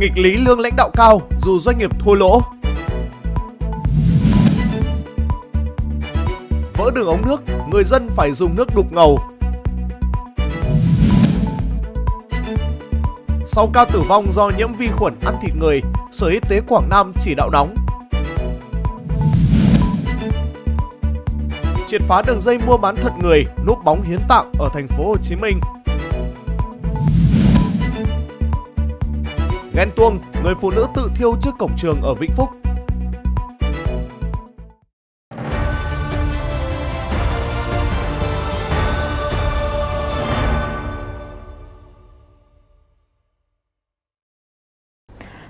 nghịch lý lương lãnh đạo cao dù doanh nghiệp thua lỗ. Vỡ đường ống nước, người dân phải dùng nước đục ngầu. Sau ca tử vong do nhiễm vi khuẩn ăn thịt người, Sở Y tế Quảng Nam chỉ đạo đóng. Triệt phá đường dây mua bán thận người, núp bóng hiến tạng ở thành phố Hồ Chí Minh Ghen tuông, người phụ nữ tự thiêu trước cổng trường ở Vĩnh Phúc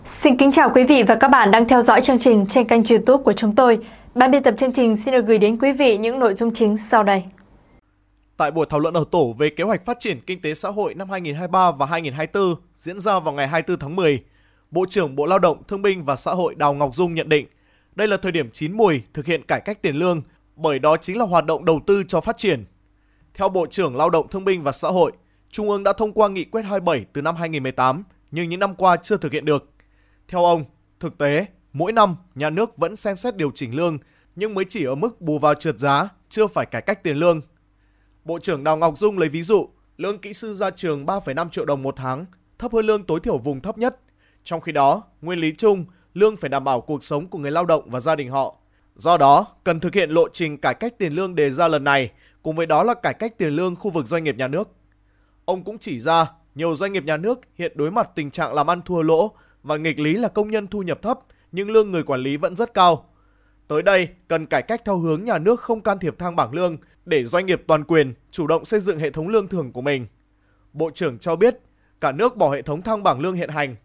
Xin kính chào quý vị và các bạn đang theo dõi chương trình trên kênh youtube của chúng tôi. Ban biên tập chương trình xin được gửi đến quý vị những nội dung chính sau đây. Tại buổi thảo luận ở tổ về kế hoạch phát triển kinh tế xã hội năm 2023 và 2024, diễn ra vào ngày 24 tháng 10, Bộ trưởng Bộ Lao động, Thương binh và Xã hội Đào Ngọc Dung nhận định đây là thời điểm chín mùi thực hiện cải cách tiền lương bởi đó chính là hoạt động đầu tư cho phát triển. Theo Bộ trưởng Lao động Thương binh và Xã hội, Trung ương đã thông qua nghị quyết 27 từ năm 2018 nhưng những năm qua chưa thực hiện được. Theo ông, thực tế, mỗi năm nhà nước vẫn xem xét điều chỉnh lương nhưng mới chỉ ở mức bù vào trượt giá, chưa phải cải cách tiền lương. Bộ trưởng Đào Ngọc Dung lấy ví dụ, lương kỹ sư ra trường 3,5 triệu đồng một tháng thấp hơn lương tối thiểu vùng thấp nhất. Trong khi đó, nguyên lý chung, lương phải đảm bảo cuộc sống của người lao động và gia đình họ. Do đó, cần thực hiện lộ trình cải cách tiền lương đề ra lần này, cùng với đó là cải cách tiền lương khu vực doanh nghiệp nhà nước. Ông cũng chỉ ra, nhiều doanh nghiệp nhà nước hiện đối mặt tình trạng làm ăn thua lỗ và nghịch lý là công nhân thu nhập thấp nhưng lương người quản lý vẫn rất cao. Tới đây, cần cải cách theo hướng nhà nước không can thiệp thang bảng lương để doanh nghiệp toàn quyền chủ động xây dựng hệ thống lương thưởng của mình. Bộ trưởng cho biết cả nước bỏ hệ thống thang bảng lương hiện hành.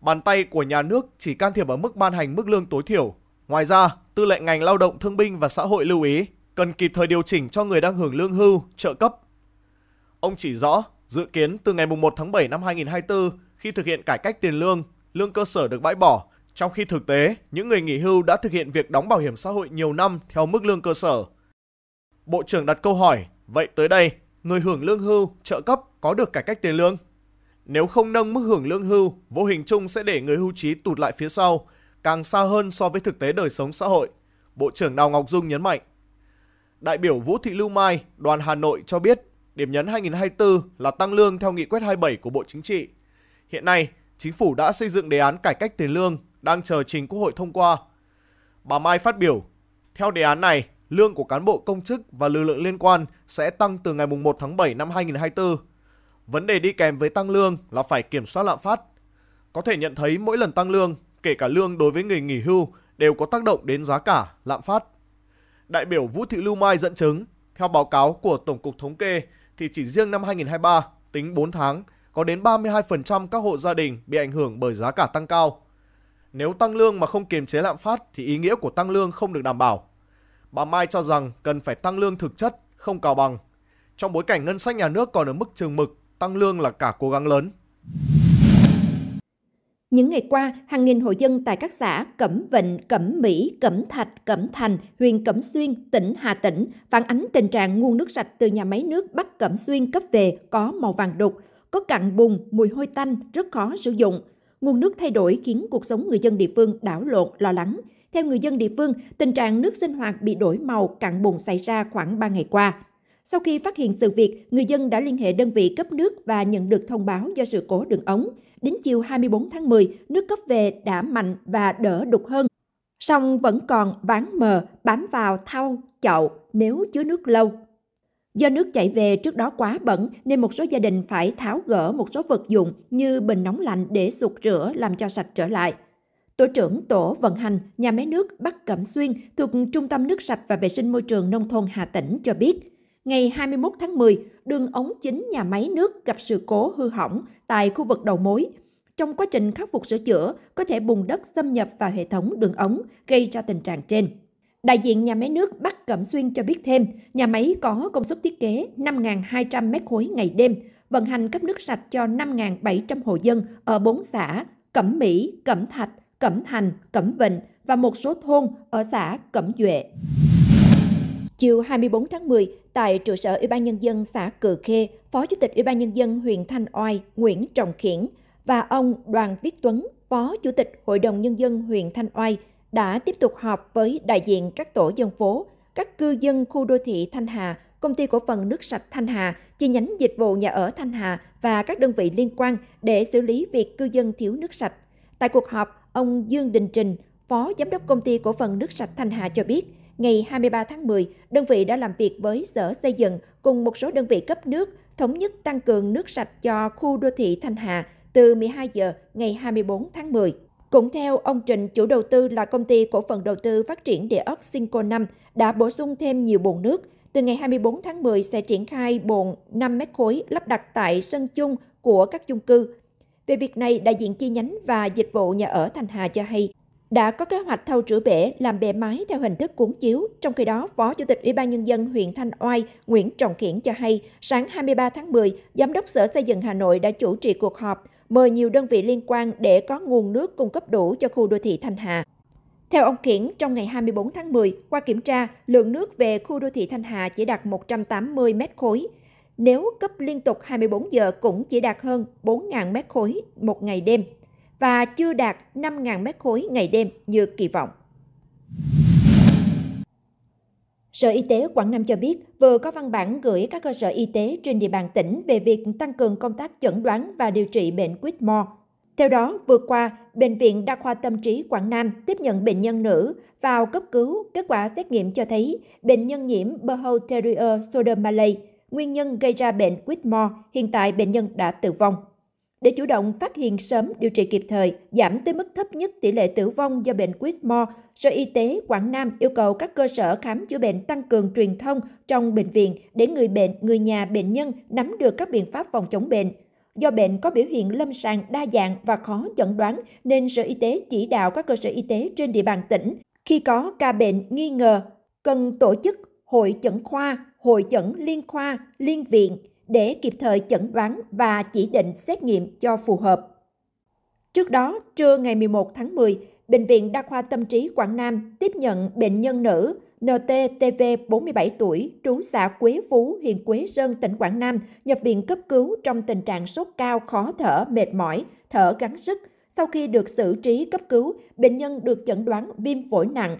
Bàn tay của nhà nước chỉ can thiệp ở mức ban hành mức lương tối thiểu. Ngoài ra, tư lệnh ngành lao động thương binh và xã hội lưu ý cần kịp thời điều chỉnh cho người đang hưởng lương hưu, trợ cấp. Ông chỉ rõ, dự kiến từ ngày 1 tháng 7 năm 2024, khi thực hiện cải cách tiền lương, lương cơ sở được bãi bỏ, trong khi thực tế, những người nghỉ hưu đã thực hiện việc đóng bảo hiểm xã hội nhiều năm theo mức lương cơ sở. Bộ trưởng đặt câu hỏi, vậy tới đây, người hưởng lương hưu, trợ cấp có được cải cách tiền lương? Nếu không nâng mức hưởng lương hưu, vô hình chung sẽ để người hưu trí tụt lại phía sau, càng xa hơn so với thực tế đời sống xã hội, Bộ trưởng Đào Ngọc Dung nhấn mạnh. Đại biểu Vũ Thị Lưu Mai, đoàn Hà Nội cho biết, điểm nhấn 2024 là tăng lương theo nghị quyết 27 của Bộ Chính trị. Hiện nay, chính phủ đã xây dựng đề án cải cách tiền lương đang chờ trình Quốc hội thông qua. Bà Mai phát biểu, theo đề án này, lương của cán bộ công chức và lực lượng liên quan sẽ tăng từ ngày 1 tháng 7 năm 2024 Vấn đề đi kèm với tăng lương là phải kiểm soát lạm phát. Có thể nhận thấy mỗi lần tăng lương, kể cả lương đối với người nghỉ hưu đều có tác động đến giá cả, lạm phát. Đại biểu Vũ Thị Lưu Mai dẫn chứng, theo báo cáo của Tổng cục Thống kê thì chỉ riêng năm 2023, tính 4 tháng, có đến 32% các hộ gia đình bị ảnh hưởng bởi giá cả tăng cao. Nếu tăng lương mà không kiềm chế lạm phát thì ý nghĩa của tăng lương không được đảm bảo. Bà Mai cho rằng cần phải tăng lương thực chất, không cào bằng. Trong bối cảnh ngân sách nhà nước còn ở mức trường mực tăng lương là cả cố gắng lớn. Những ngày qua, hàng nghìn hộ dân tại các xã Cẩm Vịnh, Cẩm Mỹ, Cẩm Thạch, Cẩm Thành, huyện Cẩm Xuyên, tỉnh Hà Tĩnh phản ánh tình trạng nguồn nước sạch từ nhà máy nước Bắc Cẩm Xuyên cấp về có màu vàng đục, có cặn bùn, mùi hôi tanh, rất khó sử dụng. Nguồn nước thay đổi khiến cuộc sống người dân địa phương đảo lộn, lo lắng. Theo người dân địa phương, tình trạng nước sinh hoạt bị đổi màu, cặn bùn xảy ra khoảng 3 ngày qua. Sau khi phát hiện sự việc, người dân đã liên hệ đơn vị cấp nước và nhận được thông báo do sự cố đường ống. Đến chiều 24 tháng 10, nước cấp về đã mạnh và đỡ đục hơn. Song vẫn còn ván mờ bám vào thau, chậu nếu chứa nước lâu. Do nước chảy về trước đó quá bẩn nên một số gia đình phải tháo gỡ một số vật dụng như bình nóng lạnh để sụt rửa làm cho sạch trở lại. Tổ trưởng Tổ vận hành nhà máy nước Bắc Cẩm Xuyên thuộc Trung tâm Nước sạch và Vệ sinh Môi trường Nông thôn Hà Tĩnh cho biết, ngày 21 tháng 10, đường ống chính nhà máy nước gặp sự cố hư hỏng tại khu vực đầu mối. Trong quá trình khắc phục sửa chữa, có thể bùng đất xâm nhập vào hệ thống đường ống, gây ra tình trạng trên. Đại diện nhà máy nước Bắc Cẩm Xuyên cho biết thêm, nhà máy có công suất thiết kế 5.200 m khối ngày đêm, vận hành cấp nước sạch cho 5.700 hộ dân ở 4 xã Cẩm Mỹ, Cẩm Thạch, Cẩm Thành, Cẩm Vịnh và một số thôn ở xã Cẩm Duệ. Chiều 24 tháng 10, tại trụ sở Ủy ban Nhân dân xã Cử Khê, Phó Chủ tịch Ủy ban Nhân dân huyện Thanh Oai Nguyễn Trọng Khiển và ông Đoàn Viết Tuấn, Phó Chủ tịch Hội đồng Nhân dân huyện Thanh Oai đã tiếp tục họp với đại diện các tổ dân phố, các cư dân khu đô thị Thanh Hà, công ty cổ phần nước sạch Thanh Hà, chi nhánh dịch vụ nhà ở Thanh Hà và các đơn vị liên quan để xử lý việc cư dân thiếu nước sạch. Tại cuộc họp, ông Dương Đình Trình, Phó Giám đốc Công ty Cổ phần Nước Sạch Thanh Hà cho biết, Ngày 23 tháng 10, đơn vị đã làm việc với Sở Xây dựng cùng một số đơn vị cấp nước thống nhất tăng cường nước sạch cho khu đô thị Thanh Hà từ 12 giờ ngày 24 tháng 10. Cũng theo ông Trịnh, chủ đầu tư là công ty cổ phần đầu tư phát triển địa ốc Sinco 5 đã bổ sung thêm nhiều bồn nước. Từ ngày 24 tháng 10 sẽ triển khai bồn 5 mét khối lắp đặt tại sân chung của các chung cư. Về việc này, đại diện chi nhánh và dịch vụ nhà ở Thành Hà cho hay, đã có kế hoạch thâu rửa bể làm bè mái theo hình thức cuốn chiếu. Trong khi đó, Phó Chủ tịch Ủy ban Nhân dân huyện Thanh Oai Nguyễn Trọng Khiển cho hay, sáng 23 tháng 10, Giám đốc Sở Xây dựng Hà Nội đã chủ trì cuộc họp mời nhiều đơn vị liên quan để có nguồn nước cung cấp đủ cho khu đô thị Thanh Hà. Theo ông Kiển, trong ngày 24 tháng 10, qua kiểm tra, lượng nước về khu đô thị Thanh Hà chỉ đạt 180 mét khối. Nếu cấp liên tục 24 giờ cũng chỉ đạt hơn 4.000 mét khối một ngày đêm và chưa đạt 5.000 mét khối ngày đêm như kỳ vọng. Sở Y tế Quảng Nam cho biết vừa có văn bản gửi các cơ sở y tế trên địa bàn tỉnh về việc tăng cường công tác chẩn đoán và điều trị bệnh Quýtmore. Theo đó, vừa qua, Bệnh viện Đa khoa Tâm trí Quảng Nam tiếp nhận bệnh nhân nữ vào cấp cứu. Kết quả xét nghiệm cho thấy bệnh nhân nhiễm Burhoe Terrier Sodermalay. Nguyên nhân gây ra bệnh Whitmore, hiện tại bệnh nhân đã tử vong. Để chủ động phát hiện sớm, điều trị kịp thời, giảm tới mức thấp nhất tỷ lệ tử vong do bệnh Quistmore, Sở Y tế Quảng Nam yêu cầu các cơ sở khám chữa bệnh tăng cường truyền thông trong bệnh viện để người bệnh, người nhà bệnh nhân nắm được các biện pháp phòng chống bệnh. Do bệnh có biểu hiện lâm sàng đa dạng và khó chẩn đoán nên Sở Y tế chỉ đạo các cơ sở y tế trên địa bàn tỉnh khi có ca bệnh nghi ngờ cần tổ chức hội chẩn khoa, hội chẩn liên khoa, liên viện – để kịp thời chẩn đoán và chỉ định xét nghiệm cho phù hợp. Trước đó, trưa ngày 11 tháng 10, Bệnh viện Đa khoa Tâm trí Quảng Nam tiếp nhận bệnh nhân nữ NTTV 47 tuổi, trú xã Quế Phú, huyện Quế Sơn, tỉnh Quảng Nam, nhập viện cấp cứu trong tình trạng sốt cao, khó thở, mệt mỏi, thở gắng sức. Sau khi được xử trí cấp cứu, bệnh nhân được chẩn đoán viêm phổi nặng,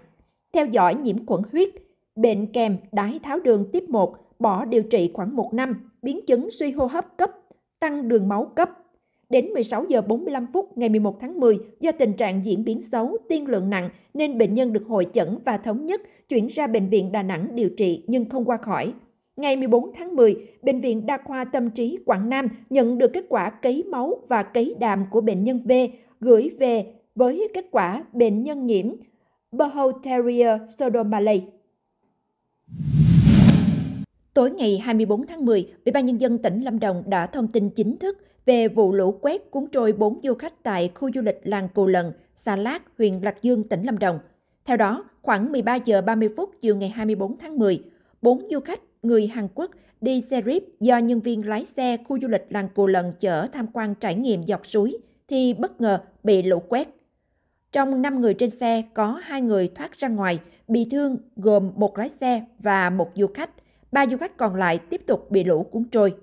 theo dõi nhiễm khuẩn huyết, bệnh kèm đái tháo đường tiếp 1, bỏ điều trị khoảng 1 năm, biến chứng suy hô hấp cấp, tăng đường máu cấp. Đến 16 giờ 45 phút ngày 11 tháng 10, do tình trạng diễn biến xấu, tiên lượng nặng nên bệnh nhân được hội chẩn và thống nhất chuyển ra bệnh viện Đà Nẵng điều trị nhưng không qua khỏi. Ngày 14 tháng 10, Bệnh viện Đa khoa Tâm trí Quảng Nam nhận được kết quả cấy máu và cấy đàm của bệnh nhân V gửi về với kết quả bệnh nhân nhiễm Beholteria pseudomallei. Tối ngày 24 tháng 10, Ủy ban Nhân dân tỉnh Lâm Đồng đã thông tin chính thức về vụ lũ quét cuốn trôi 4 du khách tại khu du lịch làng Cù Lần, Sa Lát, huyện Lạc Dương, tỉnh Lâm Đồng. Theo đó, khoảng 13 giờ 30 phút chiều ngày 24 tháng 10, 4 du khách người Hàn Quốc đi xe jeep do nhân viên lái xe khu du lịch làng Cù Lần chở tham quan trải nghiệm dọc suối thì bất ngờ bị lũ quét. Trong 5 người trên xe có 2 người thoát ra ngoài, bị thương gồm một lái xe và một du khách ba du khách còn lại tiếp tục bị lũ cuốn trôi.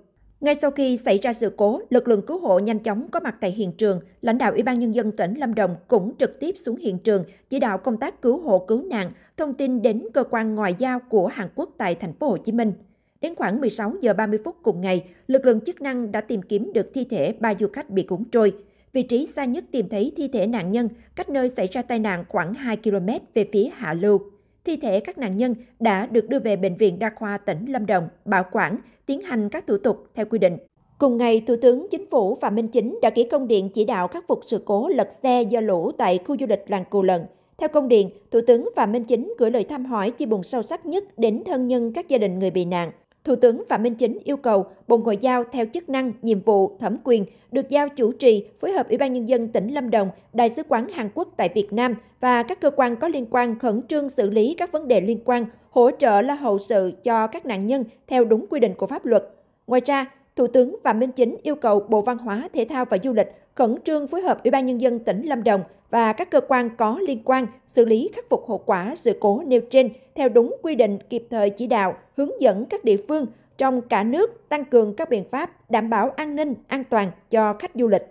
Ngay sau khi xảy ra sự cố, lực lượng cứu hộ nhanh chóng có mặt tại hiện trường. Lãnh đạo Ủy ban Nhân dân tỉnh Lâm Đồng cũng trực tiếp xuống hiện trường, chỉ đạo công tác cứu hộ cứu nạn, thông tin đến cơ quan ngoại giao của Hàn Quốc tại thành phố Hồ Chí Minh. Đến khoảng 16 giờ 30 phút cùng ngày, lực lượng chức năng đã tìm kiếm được thi thể ba du khách bị cuốn trôi. Vị trí xa nhất tìm thấy thi thể nạn nhân cách nơi xảy ra tai nạn khoảng 2 km về phía hạ lưu. Thi thể các nạn nhân đã được đưa về Bệnh viện Đa khoa tỉnh Lâm Đồng bảo quản, tiến hành các thủ tục theo quy định. Cùng ngày, Thủ tướng Chính phủ Phạm Minh Chính đã ký công điện chỉ đạo khắc phục sự cố lật xe do lũ tại khu du lịch làng Cù Lần. Theo công điện, Thủ tướng Phạm Minh Chính gửi lời thăm hỏi chia buồn sâu sắc nhất đến thân nhân các gia đình người bị nạn, Thủ tướng Phạm Minh Chính yêu cầu Bộ Ngoại giao theo chức năng, nhiệm vụ, thẩm quyền được giao chủ trì phối hợp Ủy ban Nhân dân tỉnh Lâm Đồng, Đại sứ quán Hàn Quốc tại Việt Nam và các cơ quan có liên quan khẩn trương xử lý các vấn đề liên quan, hỗ trợ lo hậu sự cho các nạn nhân theo đúng quy định của pháp luật. Ngoài ra, Thủ tướng Phạm Minh Chính yêu cầu Bộ Văn hóa, Thể thao và Du lịch khẩn trương phối hợp Ủy ban Nhân dân tỉnh Lâm Đồng và các cơ quan có liên quan xử lý khắc phục hậu quả sự cố nêu trên theo đúng quy định kịp thời chỉ đạo, hướng dẫn các địa phương trong cả nước tăng cường các biện pháp đảm bảo an ninh, an toàn cho khách du lịch.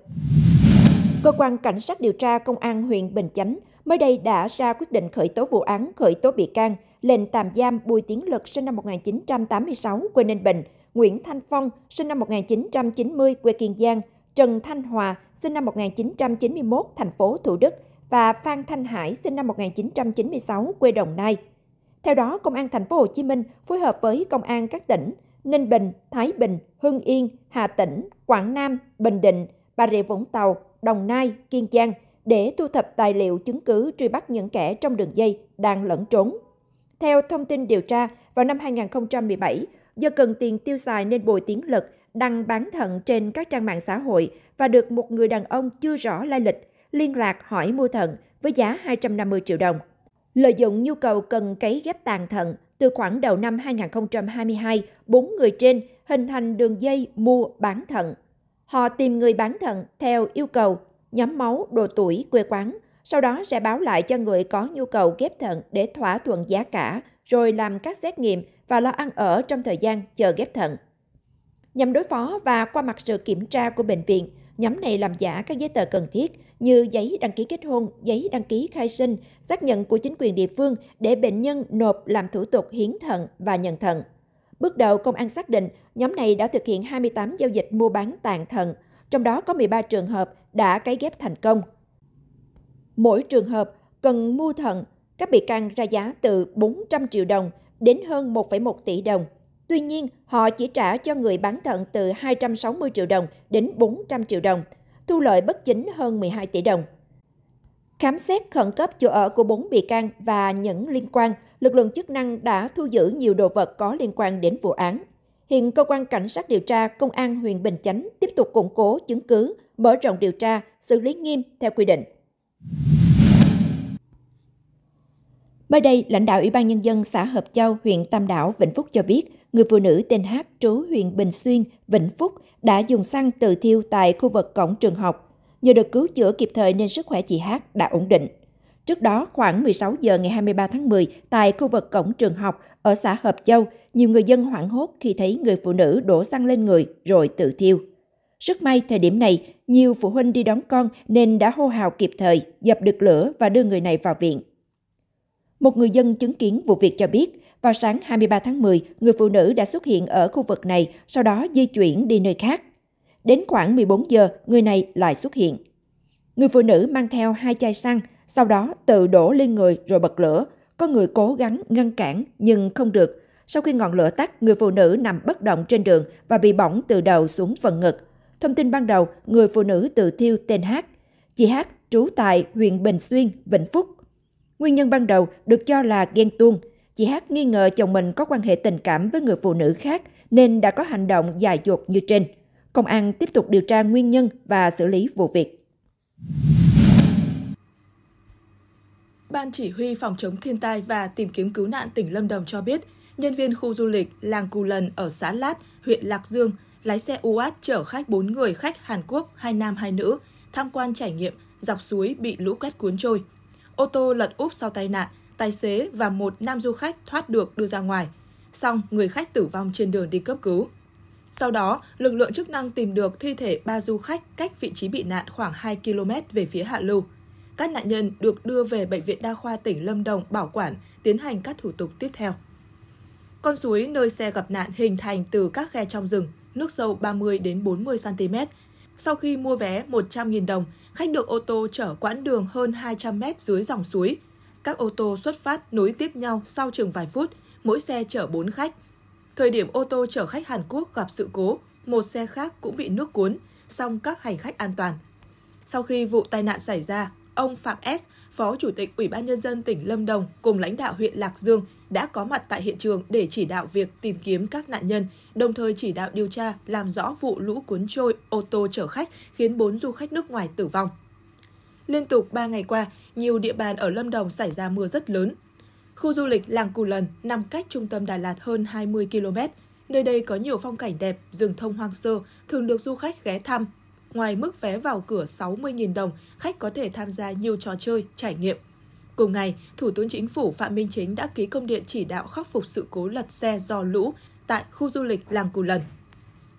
Cơ quan Cảnh sát điều tra Công an huyện Bình Chánh mới đây đã ra quyết định khởi tố vụ án, khởi tố bị can, lệnh tạm giam Bùi Tiến Lực sinh năm 1986 quê Ninh Bình Nguyễn Thanh Phong, sinh năm 1990, quê Kiên Giang, Trần Thanh Hòa, sinh năm 1991, thành phố Thủ Đức và Phan Thanh Hải, sinh năm 1996, quê Đồng Nai. Theo đó, Công an thành phố Hồ Chí Minh phối hợp với Công an các tỉnh Ninh Bình, Thái Bình, Hưng Yên, Hà Tĩnh, Quảng Nam, Bình Định, Bà Rịa Vũng Tàu, Đồng Nai, Kiên Giang để thu thập tài liệu chứng cứ truy bắt những kẻ trong đường dây đang lẫn trốn. Theo thông tin điều tra, vào năm 2017, Do cần tiền tiêu xài nên Bùi Tiến Lực đăng bán thận trên các trang mạng xã hội và được một người đàn ông chưa rõ lai lịch liên lạc hỏi mua thận với giá 250 triệu đồng. Lợi dụng nhu cầu cần cấy ghép tàn thận, từ khoảng đầu năm 2022, bốn người trên hình thành đường dây mua bán thận. Họ tìm người bán thận theo yêu cầu, nhóm máu, độ tuổi, quê quán, sau đó sẽ báo lại cho người có nhu cầu ghép thận để thỏa thuận giá cả, rồi làm các xét nghiệm và lo ăn ở trong thời gian chờ ghép thận. Nhằm đối phó và qua mặt sự kiểm tra của bệnh viện, nhóm này làm giả các giấy tờ cần thiết như giấy đăng ký kết hôn, giấy đăng ký khai sinh, xác nhận của chính quyền địa phương để bệnh nhân nộp làm thủ tục hiến thận và nhận thận. Bước đầu, công an xác định nhóm này đã thực hiện 28 giao dịch mua bán tàn thận, trong đó có 13 trường hợp đã cấy ghép thành công. Mỗi trường hợp cần mua thận các bị can ra giá từ 400 triệu đồng đến hơn 1,1 tỷ đồng. Tuy nhiên, họ chỉ trả cho người bán thận từ 260 triệu đồng đến 400 triệu đồng, thu lợi bất chính hơn 12 tỷ đồng. Khám xét khẩn cấp chỗ ở của bốn bị can và những liên quan, lực lượng chức năng đã thu giữ nhiều đồ vật có liên quan đến vụ án. Hiện cơ quan cảnh sát điều tra công an huyện Bình Chánh tiếp tục củng cố chứng cứ, mở rộng điều tra, xử lý nghiêm theo quy định. Mới đây, lãnh đạo Ủy ban Nhân dân xã Hợp Châu, huyện Tam Đảo, Vĩnh Phúc cho biết, người phụ nữ tên H trú huyện Bình Xuyên, Vĩnh Phúc đã dùng xăng tự thiêu tại khu vực cổng trường học. Nhờ được cứu chữa kịp thời nên sức khỏe chị H đã ổn định. Trước đó, khoảng 16 giờ ngày 23 tháng 10, tại khu vực cổng trường học ở xã Hợp Châu, nhiều người dân hoảng hốt khi thấy người phụ nữ đổ xăng lên người rồi tự thiêu. Rất may thời điểm này, nhiều phụ huynh đi đón con nên đã hô hào kịp thời, dập được lửa và đưa người này vào viện. Một người dân chứng kiến vụ việc cho biết, vào sáng 23 tháng 10, người phụ nữ đã xuất hiện ở khu vực này, sau đó di chuyển đi nơi khác. Đến khoảng 14 giờ, người này lại xuất hiện. Người phụ nữ mang theo hai chai xăng, sau đó tự đổ lên người rồi bật lửa. Có người cố gắng ngăn cản nhưng không được. Sau khi ngọn lửa tắt, người phụ nữ nằm bất động trên đường và bị bỏng từ đầu xuống phần ngực. Thông tin ban đầu, người phụ nữ tự thiêu tên Hát. Chị Hát trú tại huyện Bình Xuyên, Vĩnh Phúc, Nguyên nhân ban đầu được cho là ghen tuông. Chị Hát nghi ngờ chồng mình có quan hệ tình cảm với người phụ nữ khác nên đã có hành động dài dột như trên. Công an tiếp tục điều tra nguyên nhân và xử lý vụ việc. Ban chỉ huy phòng chống thiên tai và tìm kiếm cứu nạn tỉnh Lâm Đồng cho biết, nhân viên khu du lịch làng Cù Lần ở xã Lát, huyện Lạc Dương, lái xe UAT chở khách 4 người khách Hàn Quốc, hai nam hai nữ, tham quan trải nghiệm dọc suối bị lũ quét cuốn trôi – ô tô lật úp sau tai nạn, tài xế và một nam du khách thoát được đưa ra ngoài. Xong, người khách tử vong trên đường đi cấp cứu. Sau đó, lực lượng chức năng tìm được thi thể ba du khách cách vị trí bị nạn khoảng 2 km về phía hạ lưu. Các nạn nhân được đưa về Bệnh viện Đa khoa tỉnh Lâm Đồng bảo quản, tiến hành các thủ tục tiếp theo. Con suối nơi xe gặp nạn hình thành từ các khe trong rừng, nước sâu 30 đến 40 cm. Sau khi mua vé 100.000 đồng, khách được ô tô chở quãng đường hơn 200 mét dưới dòng suối. Các ô tô xuất phát nối tiếp nhau sau chừng vài phút, mỗi xe chở 4 khách. Thời điểm ô tô chở khách Hàn Quốc gặp sự cố, một xe khác cũng bị nước cuốn, song các hành khách an toàn. Sau khi vụ tai nạn xảy ra, ông Phạm S, Phó Chủ tịch Ủy ban Nhân dân tỉnh Lâm Đồng cùng lãnh đạo huyện Lạc Dương đã có mặt tại hiện trường để chỉ đạo việc tìm kiếm các nạn nhân, đồng thời chỉ đạo điều tra làm rõ vụ lũ cuốn trôi ô tô chở khách khiến 4 du khách nước ngoài tử vong. Liên tục 3 ngày qua, nhiều địa bàn ở Lâm Đồng xảy ra mưa rất lớn. Khu du lịch Làng Cù Lần nằm cách trung tâm Đà Lạt hơn 20 km. Nơi đây có nhiều phong cảnh đẹp, rừng thông hoang sơ, thường được du khách ghé thăm ngoài mức vé vào cửa 60.000 đồng, khách có thể tham gia nhiều trò chơi, trải nghiệm. Cùng ngày, Thủ tướng Chính phủ Phạm Minh Chính đã ký công điện chỉ đạo khắc phục sự cố lật xe do lũ tại khu du lịch Làng Cù Lần.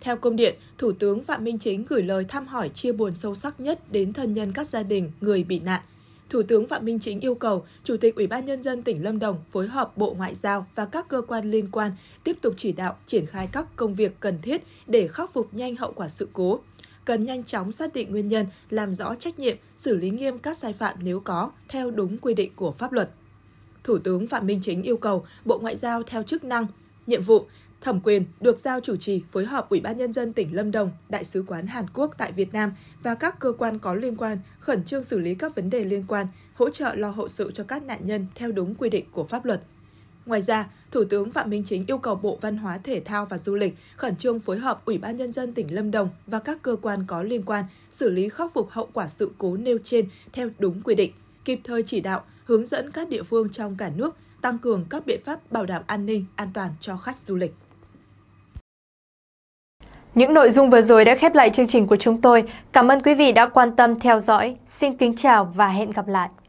Theo công điện, Thủ tướng Phạm Minh Chính gửi lời thăm hỏi chia buồn sâu sắc nhất đến thân nhân các gia đình người bị nạn. Thủ tướng Phạm Minh Chính yêu cầu Chủ tịch Ủy ban nhân dân tỉnh Lâm Đồng phối hợp Bộ Ngoại giao và các cơ quan liên quan tiếp tục chỉ đạo triển khai các công việc cần thiết để khắc phục nhanh hậu quả sự cố cần nhanh chóng xác định nguyên nhân, làm rõ trách nhiệm, xử lý nghiêm các sai phạm nếu có, theo đúng quy định của pháp luật. Thủ tướng Phạm Minh Chính yêu cầu Bộ Ngoại giao theo chức năng, nhiệm vụ, thẩm quyền được giao chủ trì phối hợp Ủy ban Nhân dân tỉnh Lâm Đồng, Đại sứ quán Hàn Quốc tại Việt Nam và các cơ quan có liên quan khẩn trương xử lý các vấn đề liên quan, hỗ trợ lo hậu sự cho các nạn nhân theo đúng quy định của pháp luật. Ngoài ra, Thủ tướng Phạm Minh Chính yêu cầu Bộ Văn hóa Thể thao và Du lịch khẩn trương phối hợp Ủy ban Nhân dân tỉnh Lâm Đồng và các cơ quan có liên quan xử lý khắc phục hậu quả sự cố nêu trên theo đúng quy định, kịp thời chỉ đạo, hướng dẫn các địa phương trong cả nước tăng cường các biện pháp bảo đảm an ninh, an toàn cho khách du lịch. Những nội dung vừa rồi đã khép lại chương trình của chúng tôi. Cảm ơn quý vị đã quan tâm theo dõi. Xin kính chào và hẹn gặp lại.